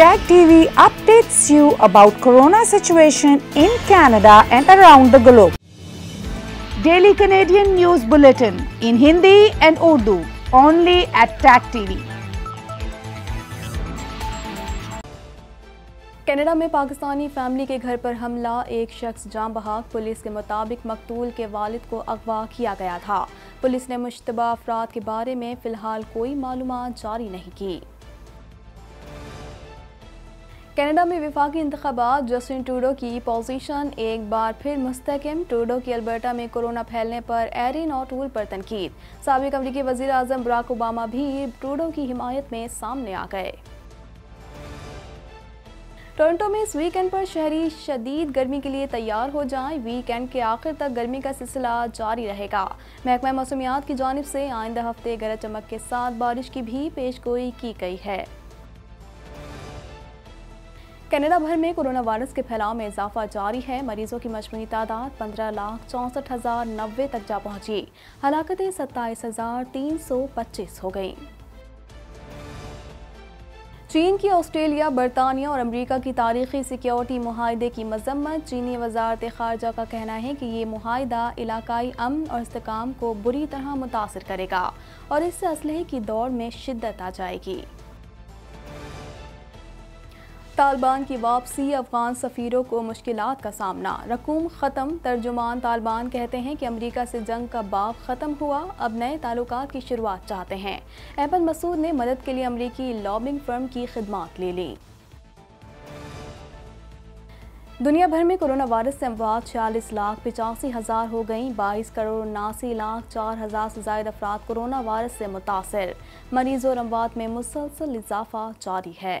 Tag TV updates you about corona situation in Canada and around the globe. Daily Canadian News Bulletin in Hindi and Urdu only at Tag TV. Canada में Pakistani family के घर पर हमला एक शख्स जाम बहाक police के मुताबिक मकतूल के वालिद को अगवा किया गया था पुलिस ने मुशतबा अफराद के बारे में फ़िलहाल कोई मालूम जारी नहीं की कनाडा में विफाक इंतबात जस्टिन टूडो की पोजीशन एक बार फिर मुस्तकम टूडो की अल्बर्टा में कोरोना फैलने पर एरिन और टूल पर तनकीद सबक अमरीकी वजी अजम बराक ओबामा भी टूडो की हिमायत में सामने आ गए टोरंटो में इस वीकेंड पर शहरी शदीद गर्मी के लिए तैयार हो जाएं वीकेंड के आखिर तक गर्मी का सिलसिला जारी रहेगा महकमा मौसमियात की जानब से आइंदा हफ्ते गरज चमक के साथ बारिश की भी पेशगोई की गई है कनाडा भर में कोरोना वायरस के फैलाव में इजाफा जारी है मरीजों की मजमू तादाद पंद्रह लाख चौंसठ हजार नब्बे तक जा पहुंची हलाकतें सत्ताईस हजार तीन सौ पच्चीस हो गई चीन की ऑस्ट्रेलिया बरतानिया और अमेरिका की तारीखी सिक्योरिटी माहदे की मजम्मत चीनी वजारत खारजा का कहना है कि ये माहदा इलाकई अमन और इसकाम को बुरी तरह मुतासर करेगा और इससे असलहे की दौड़ में शिद्दत आ जाएगी तालिबान की वापसी अफगान सफ़ीरों को मुश्किल का सामना रकूम ख़त्म तर्जुमान तालिबान कहते हैं कि अमरीका से जंग का बाप ख़त्म हुआ अब नए ताल्लुक की शुरुआत चाहते हैं अहमद मसूद ने मदद के लिए अमरीकी लॉबिंग फर्म की खिदमत ले ली दुनिया भर में कोरोना वायरस से अमवात छियालीस लाख पिचासी हज़ार हो गई बाईस करोड़ उन्नासी लाख चार हज़ार से जायद अफराद कोरोना वायरस से मुतासर मरीजों और अमवात में मुसलसल इजाफा जारी है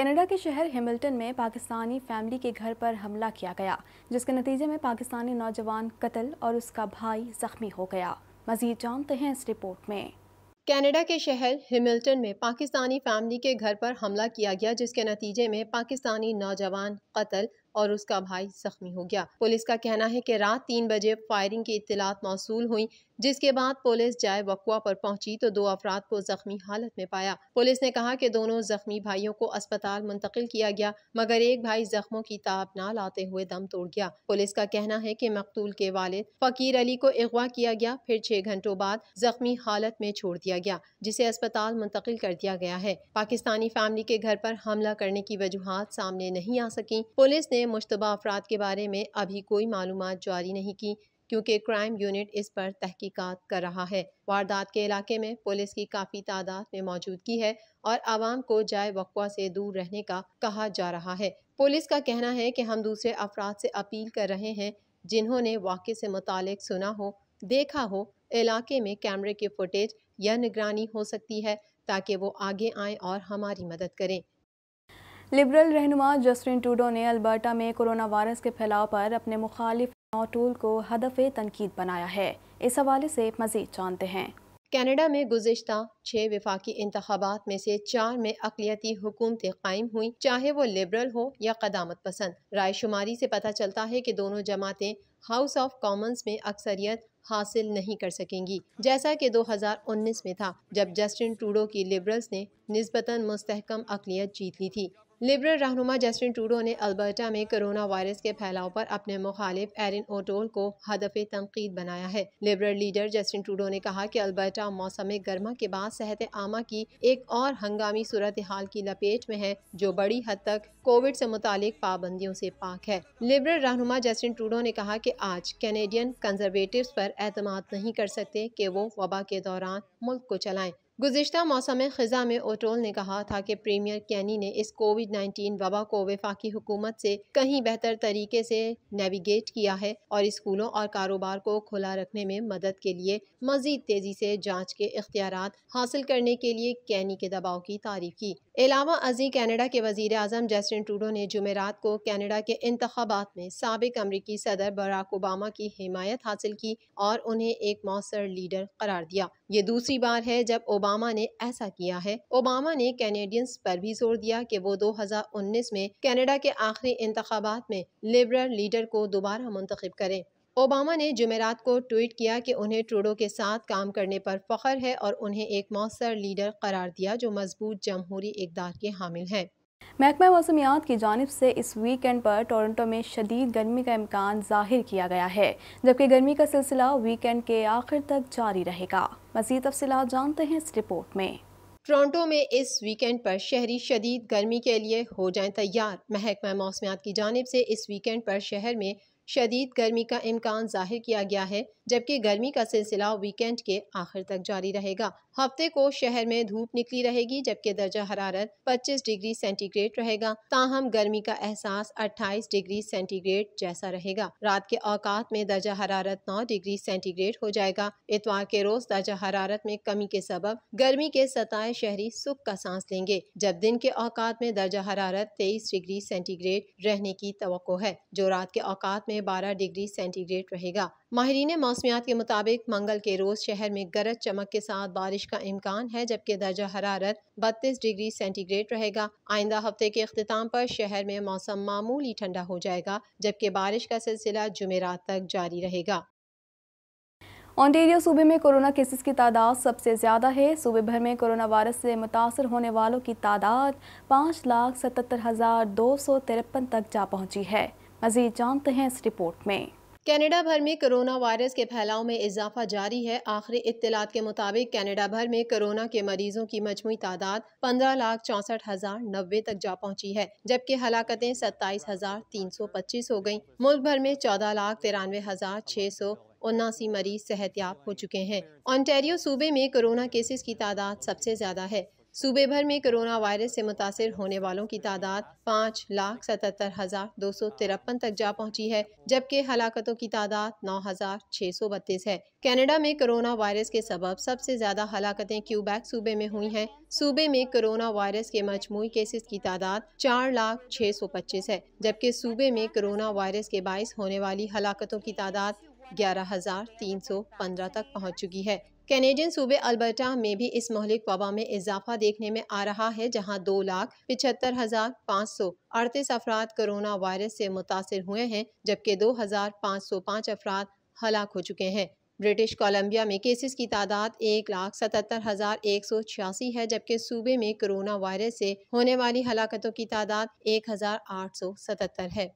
कनाडा के शहर हेमिल्टन में पाकिस्तानी फैमिली के घर पर हमला किया गया जिसके नतीजे में पाकिस्तानी नौजवान कत्ल और उसका भाई जख्मी हो गया मजीद जानते हैं इस रिपोर्ट में कनाडा के शहर हेमिल्टन में पाकिस्तानी फैमिली के घर पर हमला किया गया जिसके नतीजे में पाकिस्तानी नौजवान कत्ल और उसका भाई जख्मी हो गया पुलिस का कहना है कि रात तीन बजे फायरिंग की इतलात मौसू हुई जिसके बाद पुलिस जाय वकुआ पर पहुंची तो दो अफराद को जख्मी हालत में पाया पुलिस ने कहा कि दोनों जख्मी भाइयों को अस्पताल मुंतकिल किया गया मगर एक भाई जख्मों की ताब न लाते हुए दम तोड़ गया पुलिस का कहना है की मकतूल के वालिद फकीर अली को अगवा किया गया फिर छह घंटों बाद जख्मी हालत में छोड़ दिया गया जिसे अस्पताल मुंतकिल कर दिया गया है पाकिस्तानी फैमिली के घर पर हमला करने की वजूहत सामने नहीं आ सकी पुलिस ने मुशतबा अफराद के बारे में अभी कोई मालूम जारी नहीं की क्योंकि क्राइम यूनिट इस पर तहकीकात कर रहा है वारदात के इलाके में पुलिस की काफ़ी तादाद में मौजूदगी है और आवाम को जाए वक्वा से दूर रहने का कहा जा रहा है पुलिस का कहना है कि हम दूसरे अफराद से अपील कर रहे हैं जिन्होंने वाक़े से मुतल सुना हो देखा हो इलाके में कैमरे की फुटेज या निगरानी हो सकती है ताकि वो आगे आएँ और हमारी मदद करें लिबरल रहनुमा जस्टिन टूडो ने अल्बर्टा में कोरोना वायरस के फैलाव पर अपने मुखालिफ टूल को हदफ तनकीद बनाया है इस हवाले से मजीद जानते हैं कनाडा में गुजशत छः विफाकी इंतबात में से चार में अकलीती हुकूमतें कायम हुई चाहे वो लिबरल हो या कदामत पसंद रायशुमारी से पता चलता है कि दोनों जमातें हाउस ऑफ कॉमन्स में अक्सरियत हासिल नहीं कर सकेंगी जैसा कि 2019 में था जब जस्टिन ट्रूडो की लिबरल्स ने नस्बता मुस्तकम अकलीत जीत ली थी लिबरल रहनुमा जस्टिन टूडो ने अल्बर्टा में कोरोना वायरस के फैलाव पर अपने मुखालिफ एरिन ओटोल को हदफ तनकीद बनाया है लिबरल लीडर जस्टिन टूडो ने कहा कि अल्बर्टा मौसम गर्मा के बाद सेहत आमा की एक और हंगामी सूरत हाल की लपेट में है जो बड़ी हद तक कोविड से मुतल पाबंदियों से पाक है लिबरल रहनुमा जस्टिन टूडो ने कहा कि आज कैनेडियन कंजर्वेटिव पर एतमाद नहीं कर सकते कि वो वबा के दौरान मुल्क को चलाएं गुजशत मौसम ख़ज़ा में ओटोल ने कहा था कि प्रीमियर कैनी ने इस कोविड नाइन्टीन वबा को वफाकी हुकूमत से कहीं बेहतर तरीके से नेविगेट किया है और स्कूलों और कारोबार को खुला रखने में मदद के लिए मजीद तेज़ी से जाँच के इख्तियार हासिल करने के लिए कैनी के दबाव की तारीफ की अलावा अजी कैनेडा के वजीर अजम जैसिन टूडो ने जुमेरात को कैनेडा के इंतबात में सबक अमरीकी सदर बराक ओबामा की हमायत हासिल की और उन्हें एक मौसर लीडर करार दिया ये दूसरी बार है जब ओबामा ने ऐसा किया है ओबामा ने कैनेडियंस पर भी जोर दिया कि वो 2019 में कनाडा के आखिरी इंतबात में लिबरल लीडर को दोबारा मुंतखब करें ओबामा ने जमेरात को ट्वीट किया कि उन्हें ट्रूडो के साथ काम करने पर फ़ख्र है और उन्हें एक मौसर लीडर करार दिया जो मजबूत जमहूरी इकदार के हामिल हैं महकमा मौसमियात की जानब से इस वीकेंड पर टोरंटो में शदीद गर्मी का इम्कान जाहिर किया गया है जबकि गर्मी का सिलसिला वीकेंड के आखिर तक जारी रहेगा मजीद तफसला जानते हैं इस रिपोर्ट में टोरंटो में इस वीकेंड पर शहरी शदीद गर्मी के लिए हो जाएं तैयार महकमा मौसमियात की जानब से इस वीकेंड पर शहर में शदीद गर्मी का इम्कान जाहिर किया गया है जबकि गर्मी का सिलसिला वीकेंड के आखिर तक जारी रहेगा हफ्ते को शहर में धूप निकली रहेगी जबकि दर्जा हरारत 25 डिग्री सेंटीग्रेड रहेगा ताहम गर्मी का एहसास 28 डिग्री सेंटीग्रेड जैसा रहेगा रात के औकात में दर्जा हरारत 9 डिग्री सेंटीग्रेड हो जाएगा इतवार के रोज दर्जा हरारत में कमी के सबब गर्मी के सताए शहरी सुख का सांस लेंगे जब दिन के औकात में दर्जा हरारत तेईस डिग्री सेंटीग्रेड रहने की तो है जो रात के औकात में बारह डिग्री सेंटीग्रेड रहेगा माहरीन मौसमियात के मुताबिक मंगल के रोज़ शहर में गरज चमक के साथ बारिश का इम्कान है जबकि दर्जा हरारत बत्तीस डिग्री सेंटीग्रेड रहेगा आइंदा हफ्ते के अख्ताम पर शहर में मौसम मामूली ठंडा हो जाएगा जबकि बारिश का सिलसिला जुमेरात तक जारी रहेगा ऑनटेरियो सूबे में कोरोना केसेस की तादाद सबसे ज़्यादा है सूबे भर में कोरोना वायरस से मुतासर होने वालों की तादाद पाँच लाख सतर हज़ार दो सौ तिरपन तक जा पहुँची है मज़ीद जानते हैं इस रिपोर्ट में कनाडा भर में कोरोना वायरस के फैलाव में इजाफा जारी है आखिरी इतलात के मुताबिक कनाडा भर में कोरोना के मरीजों की मजमू तादाद पंद्रह लाख चौंसठ हजार नब्बे तक जा पहुंची है जबकि हलाकतें सत्ताईस हजार तीन सौ पच्चीस हो गयी मुल्क भर में चौदह लाख तिरानवे हजार छः सौ उन्नासी मरीज सेहतियाब हो चुके हैं ऑन्टेरियो सूबे में कोरोना केसेस की तादाद सबसे ज्यादा है सूबे भर में कोरोना वायरस से मुतासर होने वालों की तादाद पाँच लाख सतहत्तर हजार दो सौ तिरपन तक जा पहुंची है जबकि हलाकतों की तादाद नौ हजार छः सौ बत्तीस है कनाडा में कोरोना वायरस के सबब सबसे ज्यादा हलाकतें क्यूबैक सूबे में हुई हैं सूबे में कोरोना वायरस के मजमू केसेस की तादाद चार लाख छः सौ पच्चीस है जबकि सूबे में कोरोना वायरस के बायस होने वाली हलाकतों की तादाद ग्यारह हजार तीन सौ पंद्रह तक पहुँच चुकी है कैनेडियन सूबे अल्बर्टा में भी इस मोहलिक वबा में इजाफा देखने में आ रहा है जहां दो लाख पिछहत्तर हजार पाँच सौ अड़तीस अफराद कोरोना वायरस से मुतासर हुए हैं जबकि दो हजार पाँच सौ पाँच अफराद हलाक हो चुके हैं ब्रिटिश कोलंबिया में केसेस की तादाद एक लाख सतहत्तर हज़ार एक सौ छियासी है जबकि सूबे में कोरोना वायरस से होने वाली हलाकतों की तादाद एक हज़ार आठ सौ सतहत्तर है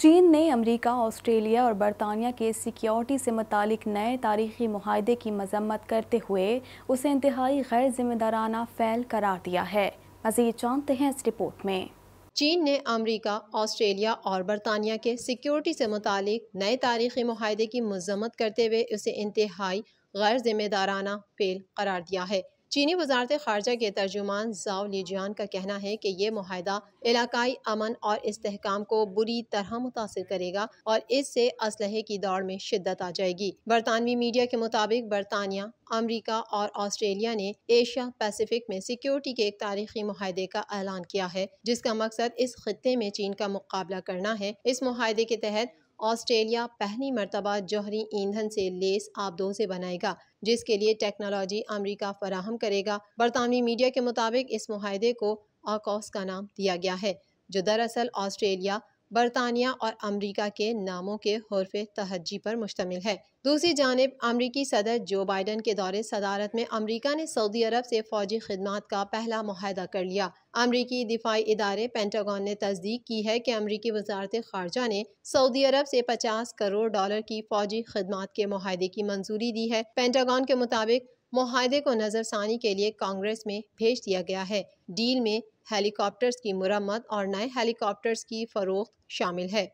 चीन ने अमेरिका, ऑस्ट्रेलिया और बरतानिया के सिक्योरिटी से मतलब नए तारीखी माहदे की मजम्मत करते हुए उसे इंतहाई गैर जिम्मेदाराना फैल करार दिया है मजीद जानते हैं इस रिपोर्ट में चीन ने अमेरिका, ऑस्ट्रेलिया और बरतानिया के सिक्योरिटी से मतलब नए तारीखी माहदे की मजम्मत करते हुए उसे इंतहाई गैर जिम्मेदाराना फेल करार दिया है चीनी वजारत खारजा के तर्जुमान जाओ लीजियान का कहना है कि ये माहिदा इलाकई अमन और इसकाम को बुरी तरह मुतासर करेगा और इससे असलहे की दौड़ में शिद्दत आ जाएगी बरतानवी मीडिया के मुताबिक बरतानिया अमरीका और ऑस्ट्रेलिया ने एशिया पैसिफिक में सिक्योरिटी के एक तारीखी माहे का ऐलान किया है जिसका मकसद इस खत्े में चीन का मुकाबला करना है इस माहे के तहत ऑस्ट्रेलिया पहली मरतबा जौहरी ईंधन से लेस आबदों से बनाएगा जिसके लिए टेक्नोलॉजी अमरीका फराहम करेगा बरतानवी मीडिया के मुताबिक इस माहे को आकॉस का नाम दिया गया है जो दरअसल ऑस्ट्रेलिया बरतानिया और अमरीका के नामों के हरफ तहजी पर मुश्तमिल है दूसरी जानब अमरीकी सदर जो बाइडन के दौरे सदारत में अमरीका ने सऊदी अरब से फौजी खदमात का पहला माहदा कर लिया अमरीकी दिफाई इदारे पेंटागन ने तस्दीक की है की अमरीकी वजारत खारजा ने सऊदी अरब ऐसी पचास करोड़ डॉलर की फौजी खदमात के माहदे की मंजूरी दी है पेंटागन के मुताबिक माहदे को नज़रसानी के लिए कांग्रेस में भेज दिया गया है डील में हेलीकॉप्टर्स की मरम्मत और नए हेलीकॉप्टर्स की फरोख्त शामिल है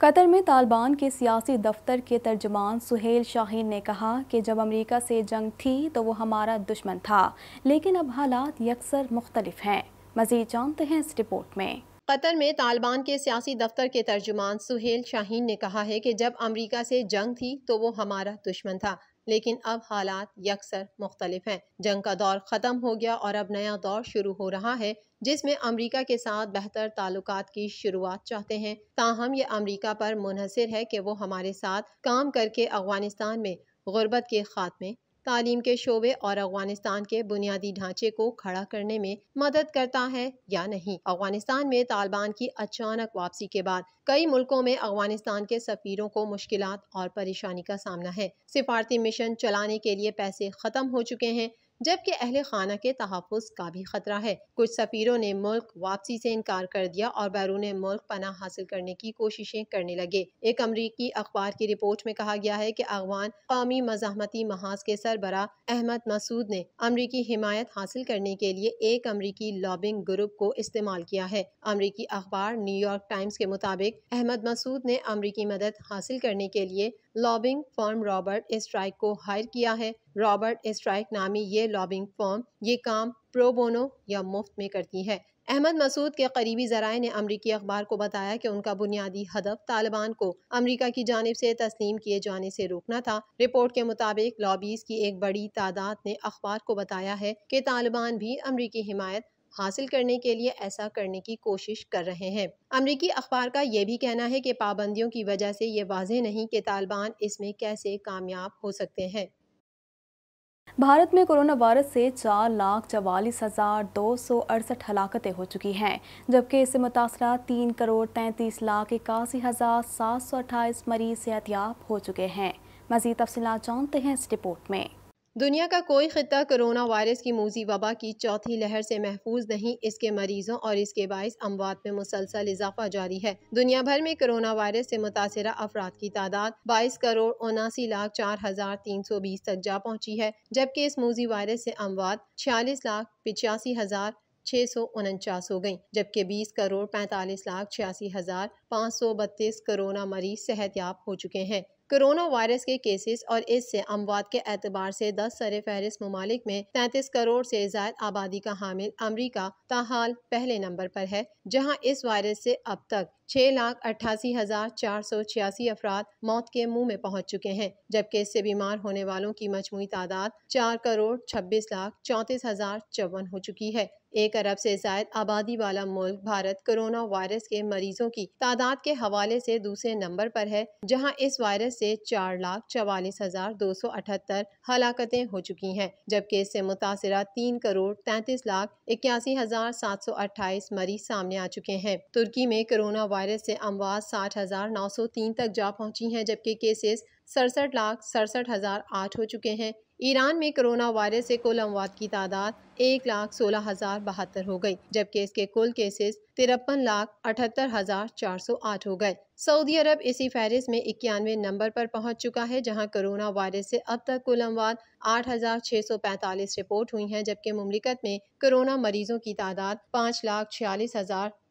कतर में तालिबान के सियासी दफ्तर के तर्जमान सुहेल शाहीन ने कहा कि जब अमेरिका से जंग थी तो वो हमारा दुश्मन था लेकिन अब हालात यकसर मुख्तलिफ हैं मजीद जानते हैं इस रिपोर्ट में कतर में तालिबान के सियासी दफ्तर के तर्जुमान सुहेल शाहीन ने कहा है कि जब अमेरिका से जंग थी तो वो हमारा दुश्मन था लेकिन अब हालात यकसर मुख्तलिफ हैं जंग का दौर ख़त्म हो गया और अब नया दौर शुरू हो रहा है जिसमें अमरीका के साथ बेहतर ताल्लुक की शुरुआत चाहते हैं ताहम ये अमरीका पर मुनहसर है कि वो हमारे साथ काम करके अफगानिस्तान में गुर्बत के खात्मे तालीम के शोबे और अफगानिस्तान के बुनियादी ढांचे को खड़ा करने में मदद करता है या नहीं अफगानिस्तान में तालिबान की अचानक वापसी के बाद कई मुल्कों में अफगानिस्तान के सफीरों को मुश्किल और परेशानी का सामना है सिफारती मिशन चलाने के लिए पैसे खत्म हो चुके हैं जबकि अहल खाना के तहफ़ का भी ख़तरा है कुछ सफ़ीरों ने मुल्क वापसी से इनकार कर दिया और बैरून मुल्क पना हासिल करने की कोशिशें करने लगे एक अमरीकी अखबार की रिपोर्ट में कहा गया है की अगवान कौमी मजामती महाज के सरबरा अहमद मसूद ने अमरीकी हिमायत हासिल करने के लिए एक अमरीकी लॉबिंग ग्रुप को इस्तेमाल किया है अमरीकी अखबार न्यूयॉर्क टाइम्स के मुताबिक अहमद मसूद ने अमरीकी मदद हासिल करने के लिए लॉबिंग फॉर्म रॉबर्ट स्ट्राइक को हायर किया है रॉबर्ट स्ट्राइक नामी ये लॉबिंग फॉर्म ये काम प्रोबोनो या मुफ्त में करती है अहमद मसूद के करीबी जराये ने अमरीकी अखबार को बताया कि उनका बुनियादी हदफ तालिबान को अमरीका की जानब से तस्लीम किए जाने से रोकना था रिपोर्ट के मुताबिक लॉबीज की एक बड़ी तादाद ने अखबार को बताया है कि तालिबान भी अमरीकी हिमायत हासिल करने के लिए ऐसा करने की कोशिश कर रहे हैं अमरीकी अखबार का ये भी कहना है कि पाबंदियों की वजह से ये वाजह नहीं कि तालिबान इसमें कैसे कामयाब हो सकते हैं भारत में कोरोना वायरस से चार लाख चवालीस हज़ार दो सौ अड़सठ हलाकतें हो चुकी हैं जबकि इससे मुतासर तीन करोड़ तैंतीस लाख इक्यासी हज़ार सात सौ अट्ठाईस मरीज सेहतियाब हो चुके हैं मजीद तफसी जानते हैं इस रिपोर्ट में दुनिया का कोई खत्ता कोरोना वायरस की मूजी वबा की चौथी लहर से महफूज नहीं इसके मरीजों और इसके बायस अमवात में मुसलसल इजाफा जारी है दुनिया भर में कोरोना वायरस से मुतासर अफराद की तादाद बाईस करोड़ उनासी लाख चार हजार तीन सौ बीस तक जा पहुँची है जबकि इस मूजी वायरस से अमवात छियालीस लाख पिचासी हजार छः सौ उनचास हो गयी जबकि बीस करोड़ पैंतालीस लाख छियासी हजार पाँच सौ बत्तीस कोरोना मरीज सेहत याब हो चुके हैं कोरोना वायरस के केसेस और इससे अमवात के एतबार से दस सर फहरिस्त ममालिक में तैतीस करोड़ से ज्यादा आबादी का हामिल अमरीका ताहाल पहले नंबर पर है जहाँ इस वायरस से अब तक छः लाख अट्ठासी हज़ार चार सौ छियासी अफराद मौत के मुंह में पहुंच चुके हैं जबकि इससे बीमार होने वालों की मजमू तादाद चार करोड़ छब्बीस लाख चौंतीस हज़ार चौवन हो चुकी है एक अरब से जायद आबादी वाला मुल्क भारत कोरोना वायरस के मरीजों की तादाद के हवाले से दूसरे नंबर पर है जहां इस वायरस से चार लाख चवालीस हजार दो सौ अठहत्तर हलाकतें हो चुकी हैं जबकि इससे मुतासरा तीन करोड़ तैंतीस लाख इक्यासी हजार सात सौ अट्ठाईस मरीज सामने आ चुके हैं तुर्की में कोरोना वायरस वायरस से अमवात साठ हज़ार नौ सौ तीन तक जा पहुंची हैं जबकि केसेस सड़सठ लाख सड़सठ हज़ार आठ हो चुके हैं ईरान में कोरोना वायरस से कुल अमवात की तादाद एक लाख सोलह हज़ार बहत्तर हो गई जबकि इसके कुल केसेस तिरपन लाख अठहत्तर हज़ार चार सौ आठ हो गए सऊदी अरब इसी फहरिस्त में इक्यानवे नंबर पर पहुंच चुका है जहां कोरोना वायरस से अब तक कुल अमवात पैंतालीस रिपोर्ट हुई हैं जबकि ममलिकत में कोरोना मरीजों की तादाद पाँच लाख छियालीस हज़ार